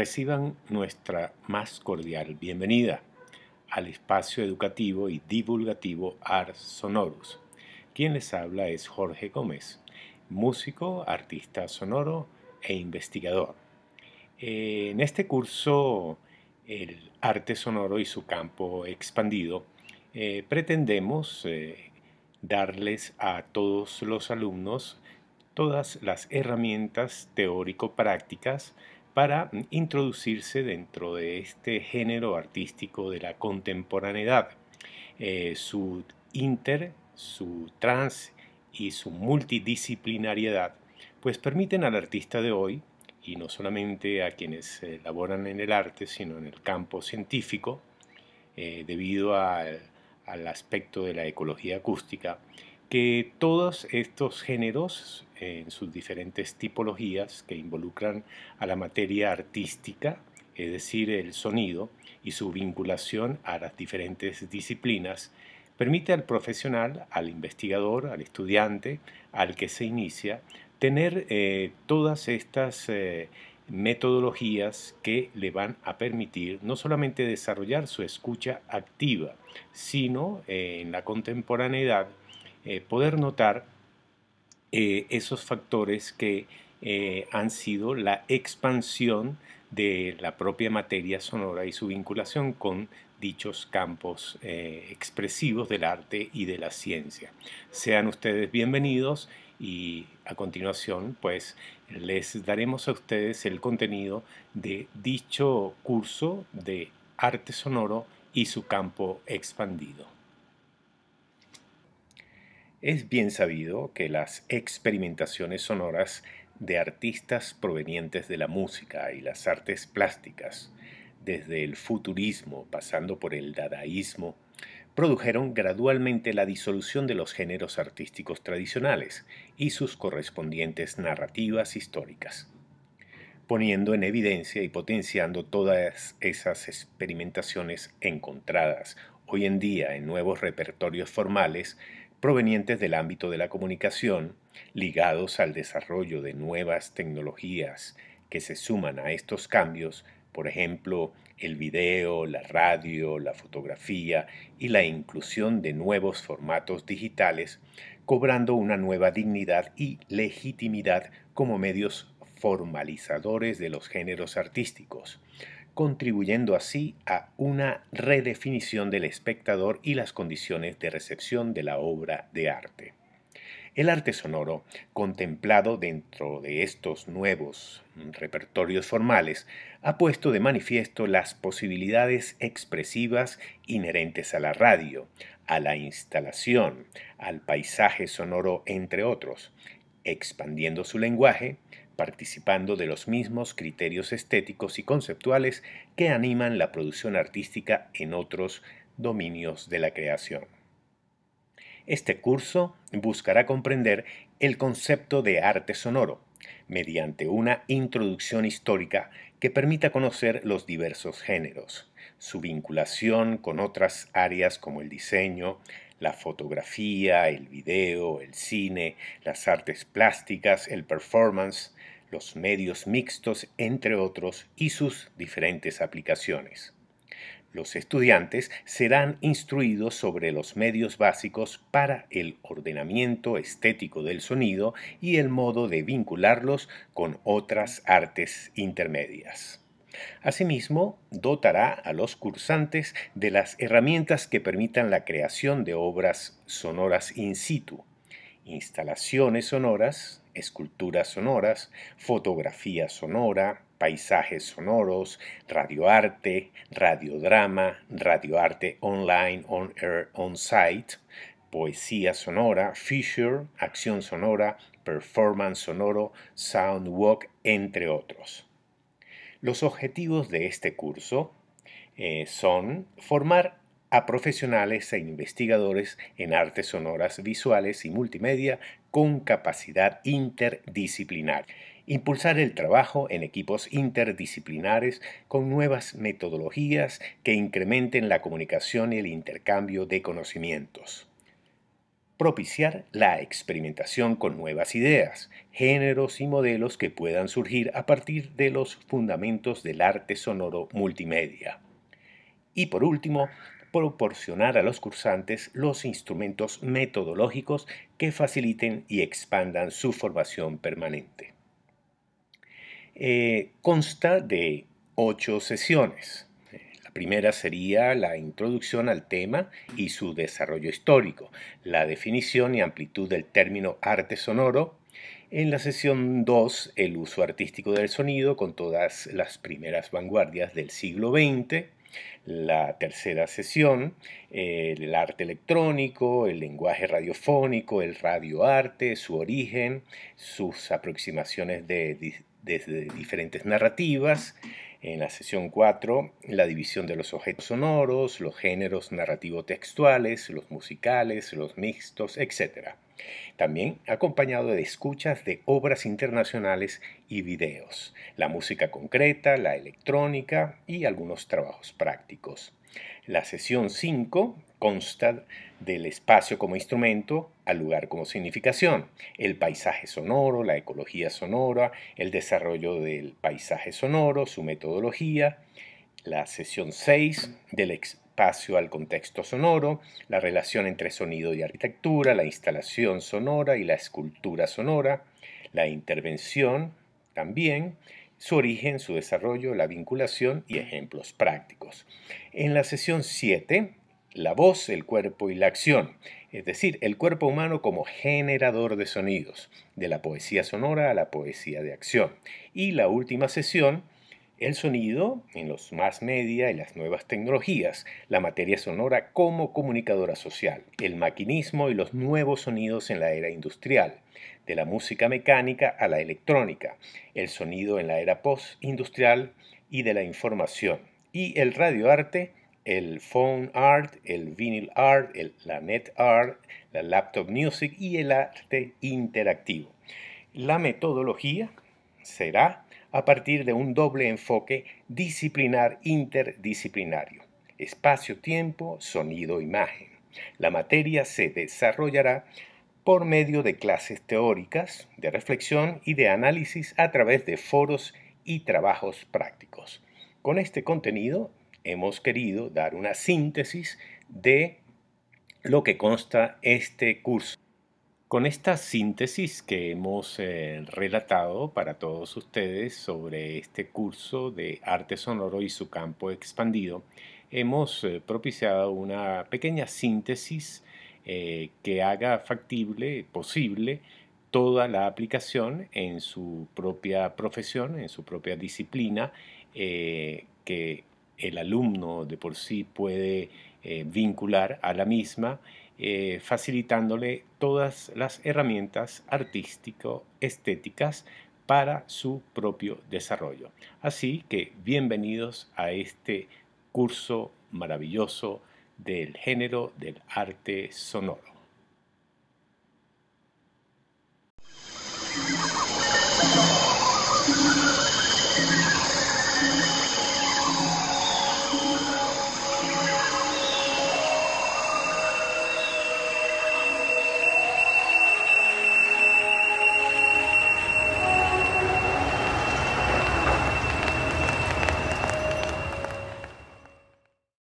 Reciban nuestra más cordial bienvenida al espacio educativo y divulgativo Ars Sonorus. Quien les habla es Jorge Gómez, músico, artista sonoro e investigador. En este curso, el arte sonoro y su campo expandido, eh, pretendemos eh, darles a todos los alumnos todas las herramientas teórico-prácticas para introducirse dentro de este género artístico de la contemporaneidad. Eh, su inter, su trans y su multidisciplinariedad pues permiten al artista de hoy, y no solamente a quienes laboran en el arte, sino en el campo científico, eh, debido al aspecto de la ecología acústica, que todos estos géneros eh, en sus diferentes tipologías que involucran a la materia artística, es decir, el sonido, y su vinculación a las diferentes disciplinas, permite al profesional, al investigador, al estudiante, al que se inicia, tener eh, todas estas eh, metodologías que le van a permitir no solamente desarrollar su escucha activa, sino en la contemporaneidad eh, poder notar eh, esos factores que eh, han sido la expansión de la propia materia sonora y su vinculación con dichos campos expresivos del arte y de la ciencia. Sean ustedes bienvenidos y a continuación pues les daremos a ustedes el contenido de dicho curso de arte sonoro y su campo expandido. Es bien sabido que las experimentaciones sonoras de artistas provenientes de la música y las artes plásticas, desde el futurismo pasando por el dadaísmo, produjeron gradualmente la disolución de los géneros artísticos tradicionales y sus correspondientes narrativas históricas, poniendo en evidencia y potenciando todas esas experimentaciones encontradas hoy en día en nuevos repertorios formales provenientes del ámbito de la comunicación, ligados al desarrollo de nuevas tecnologías que se suman a estos cambios, por ejemplo, el video, la radio, la fotografía y la inclusión de nuevos formatos digitales, cobrando una nueva dignidad y legitimidad como medios formalizadores de los géneros artísticos contribuyendo así a una redefinición del espectador y las condiciones de recepción de la obra de arte. El arte sonoro, contemplado dentro de estos nuevos repertorios formales, ha puesto de manifiesto las posibilidades expresivas inherentes a la radio, a la instalación, al paisaje sonoro, entre otros, expandiendo su lenguaje, participando de los mismos criterios estéticos y conceptuales que animan la producción artística en otros dominios de la creación. Este curso buscará comprender el concepto de arte sonoro mediante una introducción histórica que permita conocer los diversos géneros, su vinculación con otras áreas como el diseño, la fotografía, el video, el cine, las artes plásticas, el performance, los medios mixtos, entre otros, y sus diferentes aplicaciones. Los estudiantes serán instruidos sobre los medios básicos para el ordenamiento estético del sonido y el modo de vincularlos con otras artes intermedias. Asimismo, dotará a los cursantes de las herramientas que permitan la creación de obras sonoras in situ, instalaciones sonoras, esculturas sonoras, fotografía sonora, paisajes sonoros, radioarte, radiodrama, radioarte online, on air, on site, poesía sonora, feature, acción sonora, performance sonoro, sound walk, entre otros. Los objetivos de este curso eh, son formar a profesionales e investigadores en artes sonoras visuales y multimedia con capacidad interdisciplinar, impulsar el trabajo en equipos interdisciplinares con nuevas metodologías que incrementen la comunicación y el intercambio de conocimientos propiciar la experimentación con nuevas ideas, géneros y modelos que puedan surgir a partir de los fundamentos del arte sonoro multimedia. Y por último, proporcionar a los cursantes los instrumentos metodológicos que faciliten y expandan su formación permanente. Eh, consta de ocho sesiones primera sería la introducción al tema y su desarrollo histórico, la definición y amplitud del término arte sonoro. En la sesión 2, el uso artístico del sonido con todas las primeras vanguardias del siglo XX. La tercera sesión, el arte electrónico, el lenguaje radiofónico, el radioarte, su origen, sus aproximaciones de, desde diferentes narrativas. En la sesión 4, la división de los objetos sonoros, los géneros narrativo-textuales, los musicales, los mixtos, etc. También acompañado de escuchas de obras internacionales y videos, la música concreta, la electrónica y algunos trabajos prácticos. La sesión 5 consta del espacio como instrumento al lugar como significación, el paisaje sonoro, la ecología sonora, el desarrollo del paisaje sonoro, su metodología, la sesión 6 del espacio al contexto sonoro, la relación entre sonido y arquitectura, la instalación sonora y la escultura sonora, la intervención también, su origen, su desarrollo, la vinculación y ejemplos prácticos. En la sesión 7 la voz, el cuerpo y la acción, es decir, el cuerpo humano como generador de sonidos, de la poesía sonora a la poesía de acción. Y la última sesión, el sonido en los más media y las nuevas tecnologías, la materia sonora como comunicadora social, el maquinismo y los nuevos sonidos en la era industrial, de la música mecánica a la electrónica, el sonido en la era postindustrial y de la información, y el radioarte el phone art, el vinyl art, la net art, la laptop music y el arte interactivo. La metodología será a partir de un doble enfoque disciplinar interdisciplinario, espacio-tiempo, sonido-imagen. La materia se desarrollará por medio de clases teóricas, de reflexión y de análisis a través de foros y trabajos prácticos. Con este contenido hemos querido dar una síntesis de lo que consta este curso. Con esta síntesis que hemos eh, relatado para todos ustedes sobre este curso de arte sonoro y su campo expandido, hemos eh, propiciado una pequeña síntesis eh, que haga factible, posible, toda la aplicación en su propia profesión, en su propia disciplina, que el alumno de por sí puede eh, vincular a la misma, eh, facilitándole todas las herramientas artístico-estéticas para su propio desarrollo. Así que bienvenidos a este curso maravilloso del género del arte sonoro.